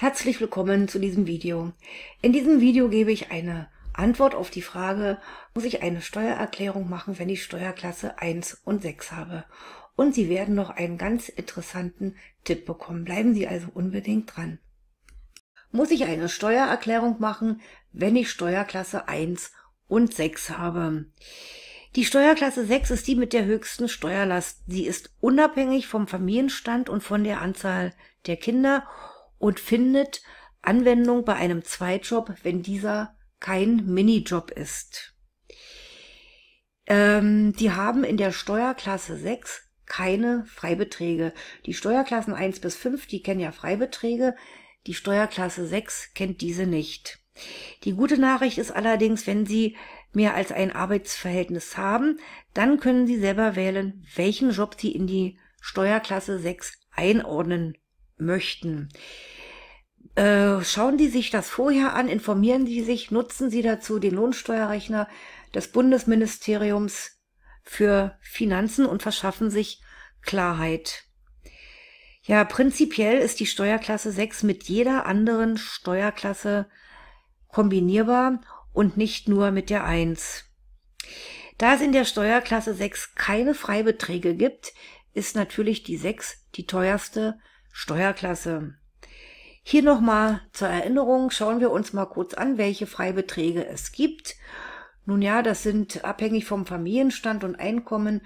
Herzlich willkommen zu diesem Video. In diesem Video gebe ich eine Antwort auf die Frage, muss ich eine Steuererklärung machen, wenn ich Steuerklasse 1 und 6 habe? Und Sie werden noch einen ganz interessanten Tipp bekommen. Bleiben Sie also unbedingt dran. Muss ich eine Steuererklärung machen, wenn ich Steuerklasse 1 und 6 habe? Die Steuerklasse 6 ist die mit der höchsten Steuerlast. Sie ist unabhängig vom Familienstand und von der Anzahl der Kinder und findet Anwendung bei einem Zweitjob, wenn dieser kein Minijob ist. Ähm, die haben in der Steuerklasse 6 keine Freibeträge. Die Steuerklassen 1 bis 5, die kennen ja Freibeträge. Die Steuerklasse 6 kennt diese nicht. Die gute Nachricht ist allerdings, wenn Sie mehr als ein Arbeitsverhältnis haben, dann können Sie selber wählen, welchen Job Sie in die Steuerklasse 6 einordnen möchten. Äh, schauen die sich das vorher an, informieren die sich, nutzen sie dazu den Lohnsteuerrechner des Bundesministeriums für Finanzen und verschaffen sich Klarheit. Ja, prinzipiell ist die Steuerklasse 6 mit jeder anderen Steuerklasse kombinierbar und nicht nur mit der 1. Da es in der Steuerklasse 6 keine Freibeträge gibt, ist natürlich die 6 die teuerste Steuerklasse. Hier nochmal zur Erinnerung, schauen wir uns mal kurz an, welche Freibeträge es gibt. Nun ja, das sind abhängig vom Familienstand und Einkommen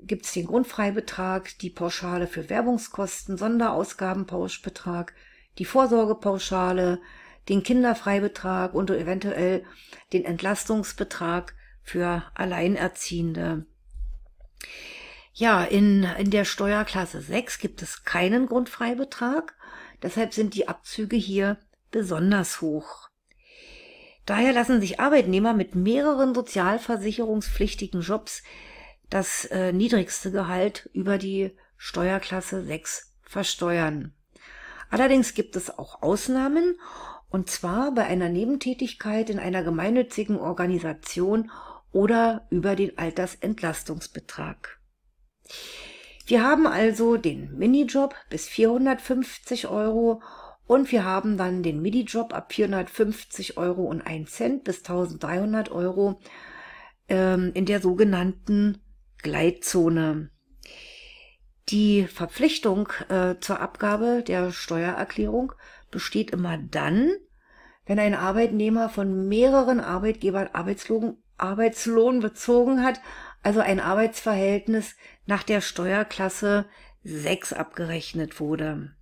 gibt es den Grundfreibetrag, die Pauschale für Werbungskosten, Sonderausgabenpauschbetrag, die Vorsorgepauschale, den Kinderfreibetrag und eventuell den Entlastungsbetrag für Alleinerziehende. Ja, in, in der Steuerklasse 6 gibt es keinen Grundfreibetrag. Deshalb sind die Abzüge hier besonders hoch. Daher lassen sich Arbeitnehmer mit mehreren sozialversicherungspflichtigen Jobs das äh, niedrigste Gehalt über die Steuerklasse 6 versteuern. Allerdings gibt es auch Ausnahmen, und zwar bei einer Nebentätigkeit in einer gemeinnützigen Organisation oder über den Altersentlastungsbetrag. Wir haben also den Minijob bis 450 Euro und wir haben dann den Midijob ab 450 Euro und 1 Cent bis 1300 Euro ähm, in der sogenannten Gleitzone. Die Verpflichtung äh, zur Abgabe der Steuererklärung besteht immer dann, wenn ein Arbeitnehmer von mehreren Arbeitgebern Arbeitslohn, Arbeitslohn bezogen hat, also ein Arbeitsverhältnis nach der Steuerklasse 6 abgerechnet wurde.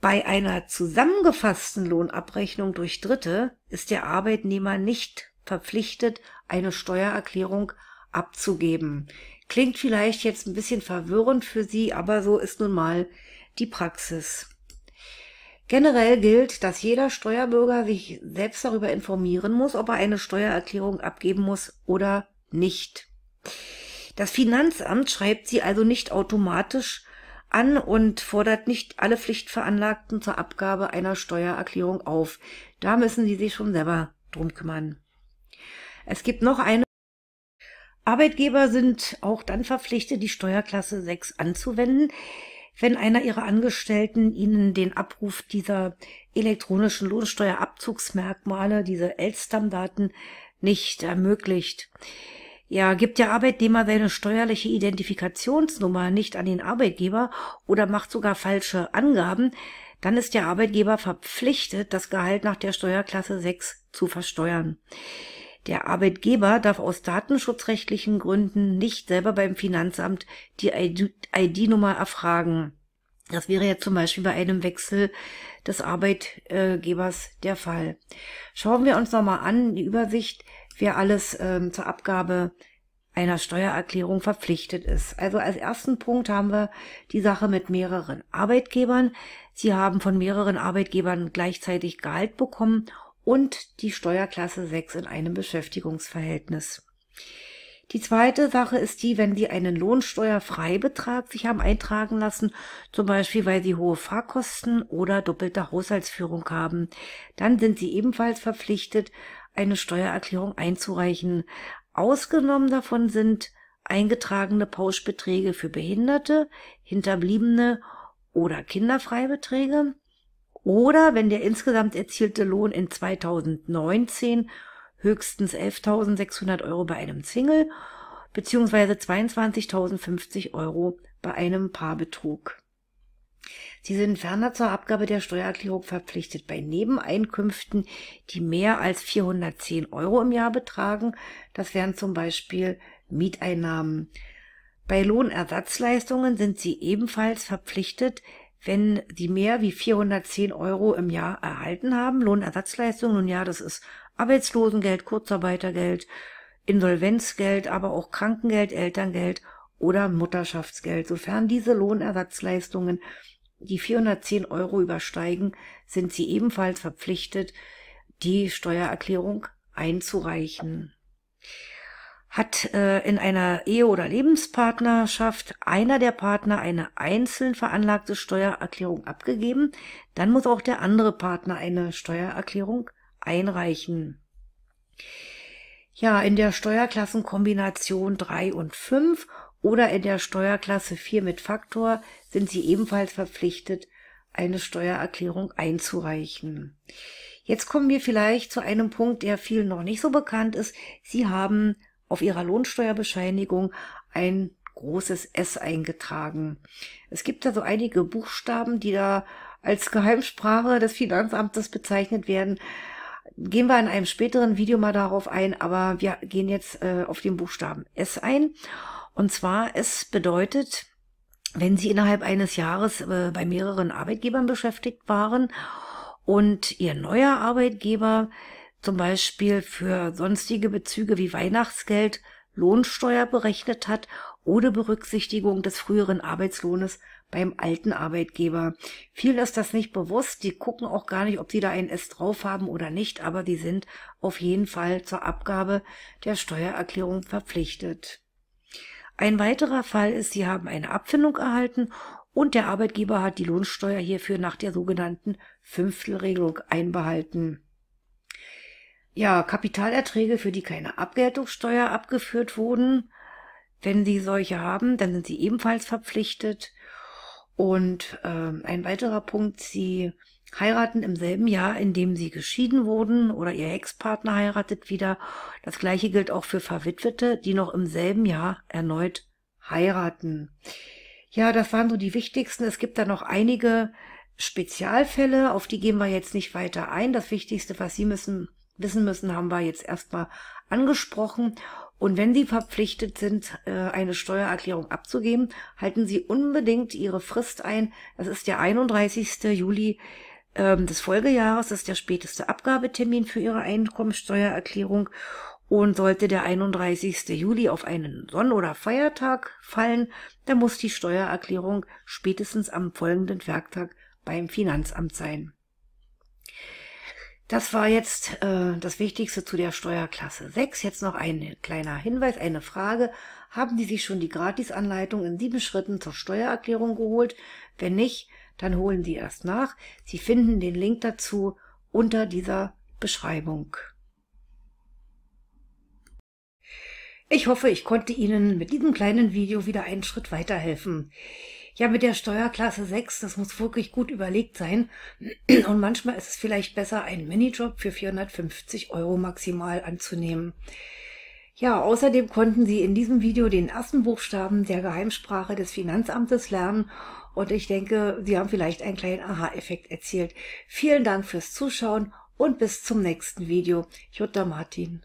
Bei einer zusammengefassten Lohnabrechnung durch Dritte ist der Arbeitnehmer nicht verpflichtet, eine Steuererklärung abzugeben. Klingt vielleicht jetzt ein bisschen verwirrend für Sie, aber so ist nun mal die Praxis. Generell gilt, dass jeder Steuerbürger sich selbst darüber informieren muss, ob er eine Steuererklärung abgeben muss oder nicht. Das Finanzamt schreibt sie also nicht automatisch an und fordert nicht alle Pflichtveranlagten zur Abgabe einer Steuererklärung auf. Da müssen sie sich schon selber drum kümmern. Es gibt noch eine Arbeitgeber sind auch dann verpflichtet, die Steuerklasse 6 anzuwenden, wenn einer ihrer Angestellten ihnen den Abruf dieser elektronischen Lohnsteuerabzugsmerkmale, diese Elstern-Daten, nicht ermöglicht. Ja, gibt der Arbeitnehmer seine steuerliche Identifikationsnummer nicht an den Arbeitgeber oder macht sogar falsche Angaben, dann ist der Arbeitgeber verpflichtet, das Gehalt nach der Steuerklasse 6 zu versteuern. Der Arbeitgeber darf aus datenschutzrechtlichen Gründen nicht selber beim Finanzamt die ID-Nummer erfragen. Das wäre ja zum Beispiel bei einem Wechsel des Arbeitgebers der Fall. Schauen wir uns nochmal an die Übersicht wer alles ähm, zur Abgabe einer Steuererklärung verpflichtet ist. Also als ersten Punkt haben wir die Sache mit mehreren Arbeitgebern. Sie haben von mehreren Arbeitgebern gleichzeitig Gehalt bekommen und die Steuerklasse 6 in einem Beschäftigungsverhältnis. Die zweite Sache ist die, wenn Sie einen Lohnsteuerfreibetrag sich haben eintragen lassen, zum Beispiel weil Sie hohe Fahrkosten oder doppelte Haushaltsführung haben, dann sind Sie ebenfalls verpflichtet, eine Steuererklärung einzureichen. Ausgenommen davon sind eingetragene Pauschbeträge für Behinderte, Hinterbliebene oder Kinderfreibeträge oder wenn der insgesamt erzielte Lohn in 2019 höchstens 11.600 Euro bei einem Single beziehungsweise 22.050 Euro bei einem Paar betrug. Sie sind ferner zur Abgabe der Steuererklärung verpflichtet, bei Nebeneinkünften, die mehr als 410 Euro im Jahr betragen, das wären zum Beispiel Mieteinnahmen. Bei Lohnersatzleistungen sind Sie ebenfalls verpflichtet, wenn Sie mehr wie 410 Euro im Jahr erhalten haben. Lohnersatzleistungen, nun ja, das ist Arbeitslosengeld, Kurzarbeitergeld, Insolvenzgeld, aber auch Krankengeld, Elterngeld oder Mutterschaftsgeld. Sofern diese Lohnersatzleistungen die 410 Euro übersteigen, sind sie ebenfalls verpflichtet, die Steuererklärung einzureichen. Hat äh, in einer Ehe- oder Lebenspartnerschaft einer der Partner eine einzeln veranlagte Steuererklärung abgegeben, dann muss auch der andere Partner eine Steuererklärung einreichen. Ja, in der Steuerklassenkombination 3 und 5 oder in der Steuerklasse 4 mit Faktor sind Sie ebenfalls verpflichtet, eine Steuererklärung einzureichen. Jetzt kommen wir vielleicht zu einem Punkt, der vielen noch nicht so bekannt ist. Sie haben auf Ihrer Lohnsteuerbescheinigung ein großes S eingetragen. Es gibt da so einige Buchstaben, die da als Geheimsprache des Finanzamtes bezeichnet werden. Gehen wir in einem späteren Video mal darauf ein, aber wir gehen jetzt äh, auf den Buchstaben S ein. Und zwar, es bedeutet, wenn Sie innerhalb eines Jahres äh, bei mehreren Arbeitgebern beschäftigt waren und Ihr neuer Arbeitgeber zum Beispiel für sonstige Bezüge wie Weihnachtsgeld Lohnsteuer berechnet hat ohne Berücksichtigung des früheren Arbeitslohnes beim alten Arbeitgeber. Vielen ist das nicht bewusst. Die gucken auch gar nicht, ob sie da ein S drauf haben oder nicht, aber die sind auf jeden Fall zur Abgabe der Steuererklärung verpflichtet. Ein weiterer Fall ist, sie haben eine Abfindung erhalten und der Arbeitgeber hat die Lohnsteuer hierfür nach der sogenannten Fünftelregelung einbehalten. Ja, Kapitalerträge, für die keine Abgeltungssteuer abgeführt wurden, wenn sie solche haben, dann sind sie ebenfalls verpflichtet, und ähm, ein weiterer Punkt, sie heiraten im selben Jahr, in dem sie geschieden wurden oder ihr Ex-Partner heiratet wieder. Das gleiche gilt auch für Verwitwete, die noch im selben Jahr erneut heiraten. Ja, das waren so die wichtigsten. Es gibt da noch einige Spezialfälle, auf die gehen wir jetzt nicht weiter ein. Das Wichtigste, was Sie müssen, wissen müssen, haben wir jetzt erstmal angesprochen. Und wenn Sie verpflichtet sind, äh, eine Steuererklärung abzugeben, halten Sie unbedingt Ihre Frist ein. Das ist der 31. Juli ähm, des Folgejahres, das ist der späteste Abgabetermin für Ihre Einkommensteuererklärung. Und sollte der 31. Juli auf einen Sonn- oder Feiertag fallen, dann muss die Steuererklärung spätestens am folgenden Werktag beim Finanzamt sein. Das war jetzt äh, das Wichtigste zu der Steuerklasse 6. Jetzt noch ein kleiner Hinweis, eine Frage. Haben Sie sich schon die Gratisanleitung in sieben Schritten zur Steuererklärung geholt? Wenn nicht, dann holen Sie erst nach. Sie finden den Link dazu unter dieser Beschreibung. Ich hoffe, ich konnte Ihnen mit diesem kleinen Video wieder einen Schritt weiterhelfen. Ja, mit der Steuerklasse 6, das muss wirklich gut überlegt sein. Und manchmal ist es vielleicht besser, einen Minijob für 450 Euro maximal anzunehmen. Ja, außerdem konnten Sie in diesem Video den ersten Buchstaben der Geheimsprache des Finanzamtes lernen und ich denke, Sie haben vielleicht einen kleinen Aha-Effekt erzielt. Vielen Dank fürs Zuschauen und bis zum nächsten Video. Jutta Martin.